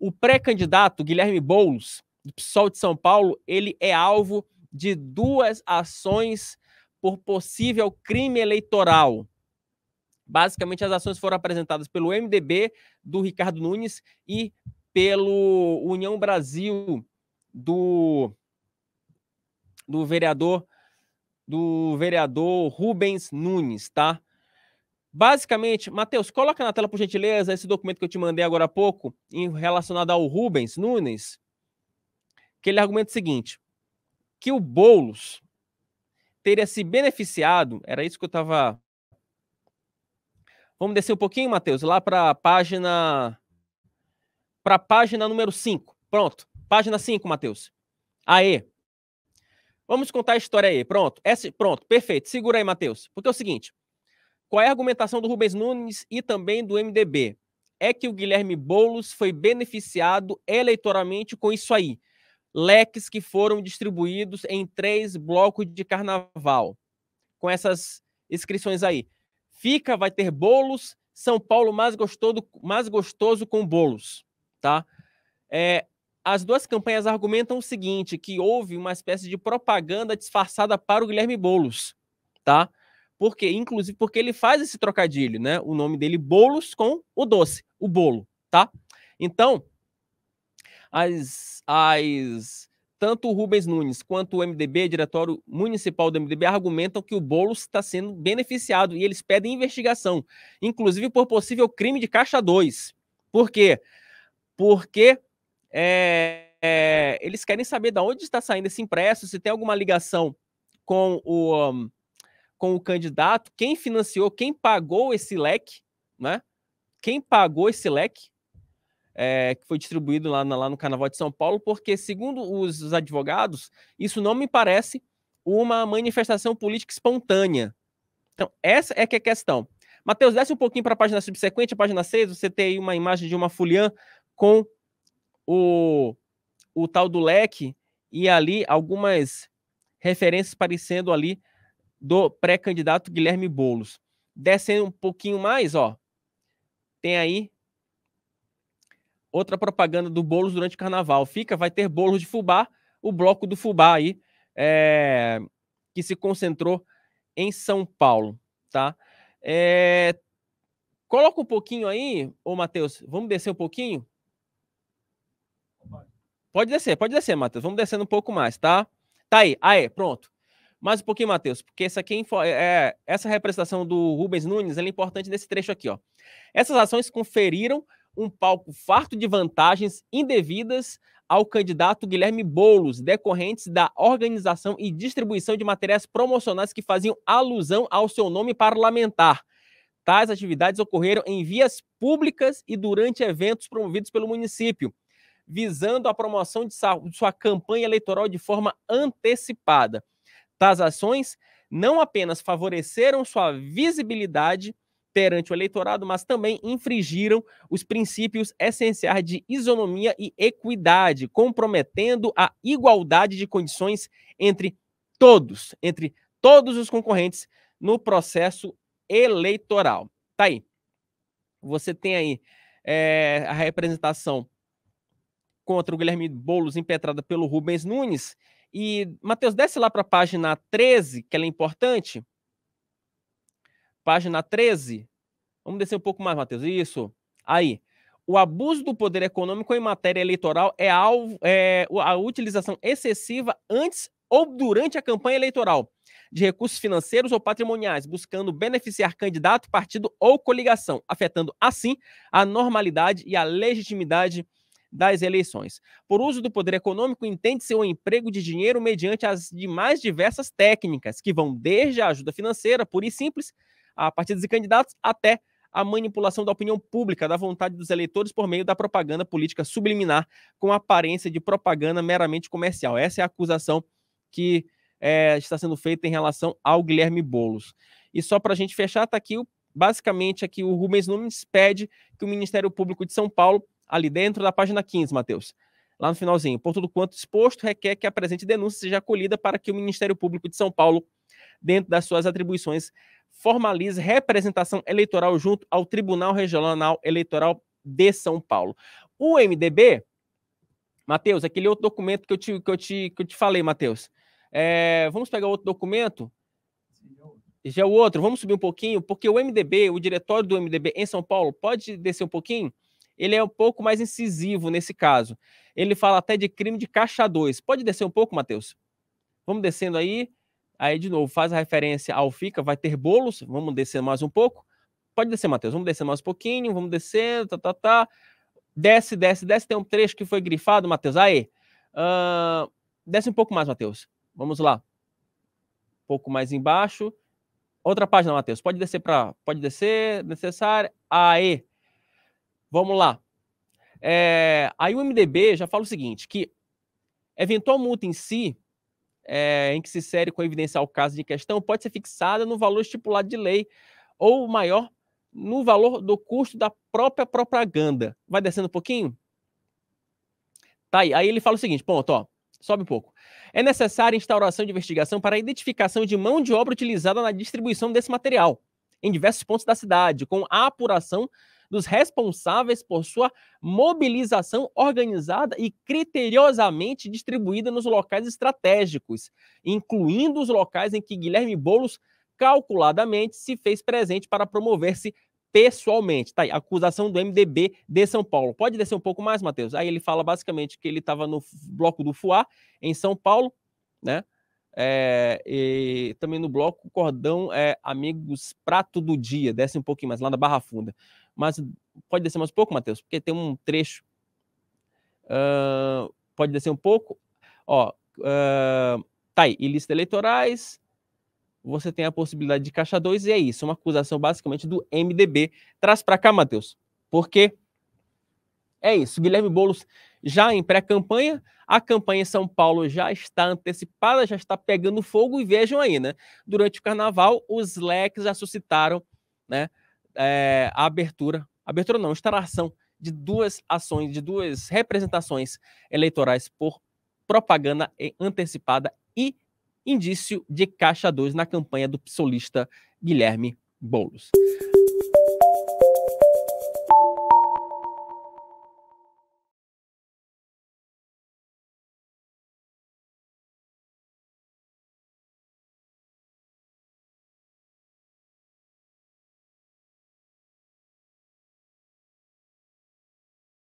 O pré-candidato Guilherme Boulos, do PSOL de São Paulo, ele é alvo de duas ações por possível crime eleitoral. Basicamente, as ações foram apresentadas pelo MDB do Ricardo Nunes e pelo União Brasil do, do vereador do vereador Rubens Nunes, tá? Basicamente, Matheus, coloca na tela, por gentileza, esse documento que eu te mandei agora há pouco, em, relacionado ao Rubens Nunes, que ele argumenta o seguinte: que o Boulos teria se beneficiado, era isso que eu estava. Vamos descer um pouquinho, Matheus, lá para a página. Para a página número 5. Pronto. Página 5, Matheus. Aê. Vamos contar a história aí. Pronto. Esse, pronto, perfeito. Segura aí, Matheus. Porque é o seguinte: qual é a argumentação do Rubens Nunes e também do MDB? É que o Guilherme Boulos foi beneficiado eleitoralmente com isso aí. Leques que foram distribuídos em três blocos de carnaval, com essas inscrições aí. Fica, vai ter bolos. São Paulo mais gostoso, mais gostoso com bolos, tá? É, as duas campanhas argumentam o seguinte, que houve uma espécie de propaganda disfarçada para o Guilherme Bolos, tá? porque inclusive porque ele faz esse trocadilho, né? O nome dele Bolos com o doce, o bolo, tá? Então, as as tanto o Rubens Nunes quanto o MDB, diretório municipal do MDB, argumentam que o Boulos está sendo beneficiado e eles pedem investigação, inclusive por possível crime de Caixa 2. Por quê? Porque é, é, eles querem saber de onde está saindo esse impresso, se tem alguma ligação com o, um, com o candidato, quem financiou, quem pagou esse leque, né? Quem pagou esse leque é, que foi distribuído lá, na, lá no Carnaval de São Paulo, porque, segundo os, advogados, isso não me parece uma manifestação política espontânea. Então, essa é que é a questão. Matheus, desce um pouquinho para a página subsequente, a página 6, você tem aí uma imagem de uma fulian com o, o tal do leque e ali algumas referências parecendo ali do pré-candidato Guilherme Bolos. Descendo um pouquinho mais, ó, tem aí outra propaganda do Bolos durante o carnaval. Fica, vai ter Bolos de Fubá, o bloco do Fubá aí, é, que se concentrou em São Paulo, tá? É, coloca um pouquinho aí, ô Matheus, vamos descer um pouquinho? Pode descer, pode descer, Matheus. Vamos descendo um pouco mais, tá? Tá aí, aí, pronto. Mais um pouquinho, Matheus, porque essa, aqui é, é, é essa representação do Rubens Nunes é importante nesse trecho aqui. Ó. Essas ações conferiram um palco farto de vantagens indevidas ao candidato Guilherme Boulos, decorrentes da organização e distribuição de materiais promocionais que faziam alusão ao seu nome parlamentar. Tais atividades ocorreram em vias públicas e durante eventos promovidos pelo município, visando a promoção de sua campanha eleitoral de forma antecipada. Tas ações não apenas favoreceram sua visibilidade perante o eleitorado, mas também infringiram os princípios essenciais de isonomia e equidade, comprometendo a igualdade de condições entre todos, entre todos os concorrentes no processo eleitoral. Tá aí. Você tem aí é, a representação contra o Guilherme Boulos, impetrada pelo Rubens Nunes, e, Mateus, desce lá para a página 13, que ela é importante. Página 13. Vamos descer um pouco mais, Mateus. Isso. Aí. O abuso do poder econômico em matéria eleitoral é, alvo, é a utilização excessiva antes ou durante a campanha eleitoral de recursos financeiros ou patrimoniais, buscando beneficiar candidato, partido ou coligação, afetando assim a normalidade e a legitimidade das eleições. Por uso do poder econômico, entende-se o emprego de dinheiro mediante as demais diversas técnicas, que vão desde a ajuda financeira, pura e simples, a partidos e candidatos, até a manipulação da opinião pública, da vontade dos eleitores por meio da propaganda política subliminar, com aparência de propaganda meramente comercial. Essa é a acusação que é, está sendo feita em relação ao Guilherme Bolos. E só para a gente fechar, está aqui, basicamente, aqui o Rubens Nunes pede que o Ministério Público de São Paulo ali dentro da página 15, Matheus. Lá no finalzinho, por tudo quanto exposto, requer que a presente denúncia seja acolhida para que o Ministério Público de São Paulo, dentro das suas atribuições, formalize representação eleitoral junto ao Tribunal Regional Eleitoral de São Paulo. O MDB, Matheus, é aquele outro documento que eu te, que eu te, que eu te falei, Matheus. É, vamos pegar outro documento? É Já o é outro, vamos subir um pouquinho, porque o MDB, o diretório do MDB em São Paulo, pode descer um pouquinho? ele é um pouco mais incisivo nesse caso. Ele fala até de crime de caixa 2. Pode descer um pouco, Matheus? Vamos descendo aí. Aí, de novo, faz a referência ao FICA, vai ter bolos. Vamos descer mais um pouco. Pode descer, Matheus. Vamos descer mais um pouquinho. Vamos descendo, tá, tá, tá. Desce, desce, desce. Tem um trecho que foi grifado, Matheus. Aí. Uh, desce um pouco mais, Matheus. Vamos lá. Um pouco mais embaixo. Outra página, Matheus. Pode descer para. Pode descer, necessário. Aê. Vamos lá. É, aí o MDB já fala o seguinte, que eventual multa em si, é, em que se insere com evidenciar o caso de questão, pode ser fixada no valor estipulado de lei ou maior no valor do custo da própria propaganda. Vai descendo um pouquinho? Tá aí. Aí ele fala o seguinte, ponto, ó. Sobe um pouco. É necessária a instauração de investigação para a identificação de mão de obra utilizada na distribuição desse material em diversos pontos da cidade, com a apuração dos responsáveis por sua mobilização organizada e criteriosamente distribuída nos locais estratégicos, incluindo os locais em que Guilherme Boulos calculadamente se fez presente para promover-se pessoalmente. Tá aí, acusação do MDB de São Paulo. Pode descer um pouco mais, Matheus? Aí ele fala basicamente que ele estava no bloco do Fuá, em São Paulo, né? É, e também no bloco Cordão é, Amigos Prato do Dia. Desce um pouquinho mais, lá na Barra Funda mas pode descer mais um pouco, Matheus, porque tem um trecho. Uh, pode descer um pouco. Ó, uh, tá aí, e eleitorais, você tem a possibilidade de caixa 2, e é isso, uma acusação basicamente do MDB. Traz para cá, Matheus, porque é isso, Guilherme Boulos já em pré-campanha, a campanha em São Paulo já está antecipada, já está pegando fogo, e vejam aí, né? Durante o carnaval, os leques já suscitaram né, é, a abertura, abertura não, instalação de duas ações, de duas representações eleitorais por propaganda antecipada e indício de caixa 2 na campanha do psolista Guilherme Boulos.